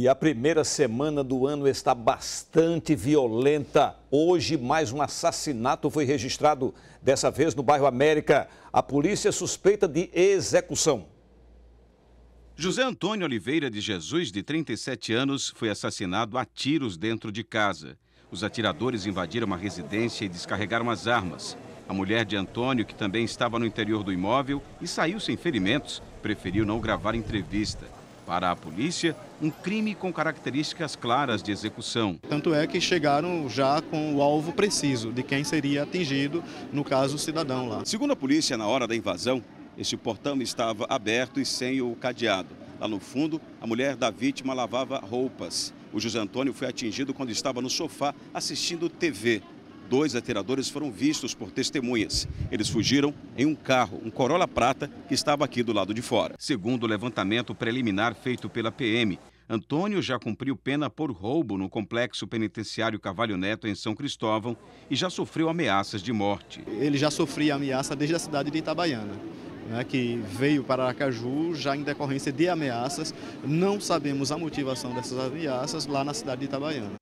E a primeira semana do ano está bastante violenta. Hoje, mais um assassinato foi registrado, dessa vez no bairro América. A polícia suspeita de execução. José Antônio Oliveira de Jesus, de 37 anos, foi assassinado a tiros dentro de casa. Os atiradores invadiram uma residência e descarregaram as armas. A mulher de Antônio, que também estava no interior do imóvel e saiu sem ferimentos, preferiu não gravar entrevista. Para a polícia, um crime com características claras de execução. Tanto é que chegaram já com o alvo preciso de quem seria atingido, no caso, o cidadão lá. Segundo a polícia, na hora da invasão, este portão estava aberto e sem o cadeado. Lá no fundo, a mulher da vítima lavava roupas. O José Antônio foi atingido quando estava no sofá assistindo TV. Dois atiradores foram vistos por testemunhas. Eles fugiram em um carro, um Corolla Prata, que estava aqui do lado de fora. Segundo o levantamento preliminar feito pela PM, Antônio já cumpriu pena por roubo no complexo penitenciário Cavalho Neto, em São Cristóvão, e já sofreu ameaças de morte. Ele já sofria ameaça desde a cidade de Itabaiana. Né, que veio para Aracaju já em decorrência de ameaças. Não sabemos a motivação dessas ameaças lá na cidade de Itabaiana.